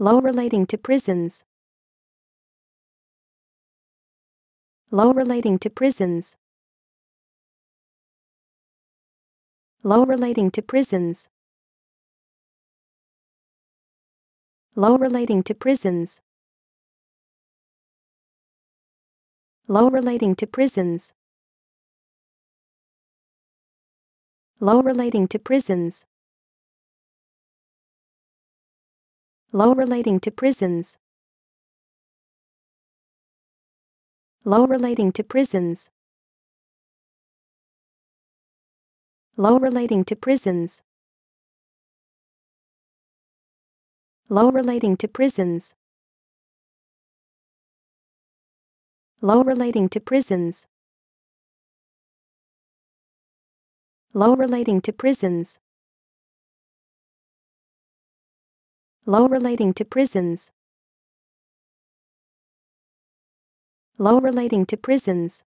Law relating to prisons. Law relating to prisons. Law relating to prisons. Law relating to prisons. Law relating to prisons. Law relating to prisons. Law relating to prisons. Law relating to prisons. Law relating to prisons. Law relating to prisons. Law relating to prisons. Law relating to prisons. Law relating to prisons. Law relating to prisons.